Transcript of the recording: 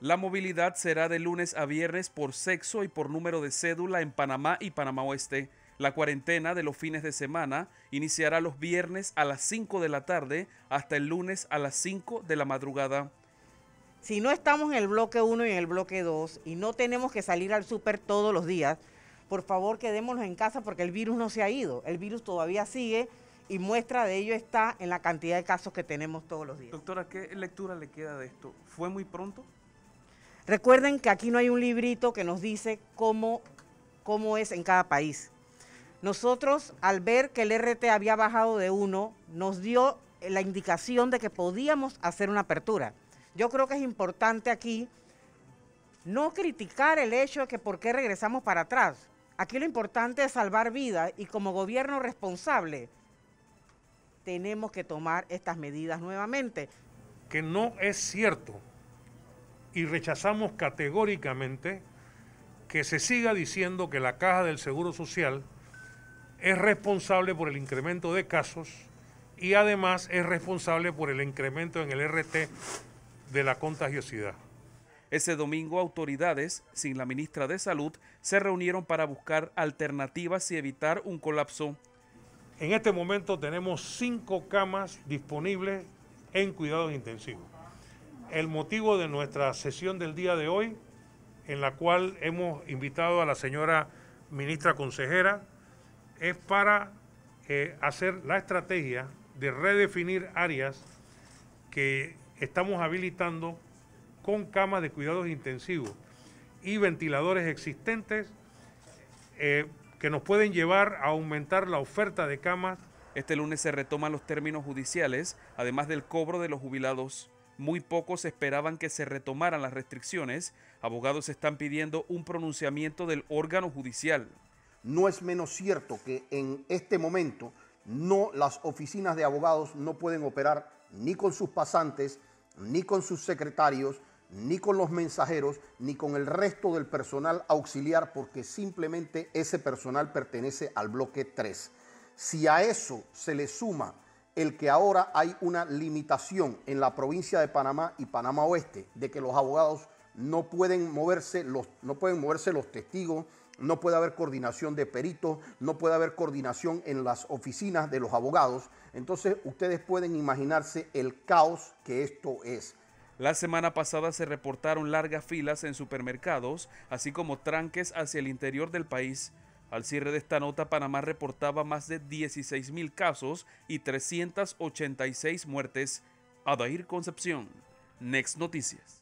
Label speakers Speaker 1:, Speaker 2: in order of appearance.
Speaker 1: La movilidad será de lunes a viernes por sexo y por número de cédula en Panamá y Panamá Oeste. La cuarentena de los fines de semana iniciará los viernes a las 5 de la tarde hasta el lunes a las 5 de la madrugada.
Speaker 2: Si no estamos en el bloque 1 y en el bloque 2 y no tenemos que salir al súper todos los días, por favor quedémonos en casa porque el virus no se ha ido, el virus todavía sigue y muestra de ello está en la cantidad de casos que tenemos todos los días. Doctora, ¿qué lectura le queda de esto? ¿Fue muy pronto? Recuerden que aquí no hay un librito que nos dice cómo, cómo es en cada país. Nosotros, al ver que el RT había bajado de uno, nos dio la indicación de que podíamos hacer una apertura. Yo creo que es importante aquí no criticar el hecho de que por qué regresamos para atrás. Aquí lo importante es salvar vidas y como gobierno responsable tenemos que tomar estas medidas nuevamente.
Speaker 3: Que no es cierto y rechazamos categóricamente que se siga diciendo que la Caja del Seguro Social es responsable por el incremento de casos y
Speaker 1: además es responsable por el incremento en el RT de la contagiosidad. Ese domingo autoridades, sin la ministra de Salud, se reunieron para buscar alternativas y evitar un colapso. En este momento tenemos cinco
Speaker 3: camas disponibles en cuidados intensivos el motivo de nuestra sesión del día de hoy, en la cual hemos invitado a la señora ministra consejera, es para eh, hacer la estrategia de redefinir áreas que estamos habilitando con camas de cuidados intensivos y ventiladores existentes eh,
Speaker 1: que nos pueden llevar a aumentar la oferta de camas. Este lunes se retoman los términos judiciales, además del cobro de los jubilados muy pocos esperaban que se retomaran las restricciones, abogados están pidiendo un pronunciamiento del órgano judicial.
Speaker 4: No es menos cierto que en este momento no las oficinas de abogados no pueden operar ni con sus pasantes, ni con sus secretarios, ni con los mensajeros, ni con el resto del personal auxiliar, porque simplemente ese personal pertenece al bloque 3. Si a eso se le suma el que ahora hay una limitación en la provincia de Panamá y Panamá Oeste de que los abogados no pueden moverse los, no pueden moverse los testigos, no puede haber coordinación de peritos, no puede haber coordinación en las oficinas de los abogados. Entonces ustedes pueden imaginarse el caos que esto es.
Speaker 1: La semana pasada se reportaron largas filas en supermercados, así como tranques hacia el interior del país al cierre de esta nota, Panamá reportaba más de 16.000 casos y 386 muertes. Adair Concepción, Next Noticias.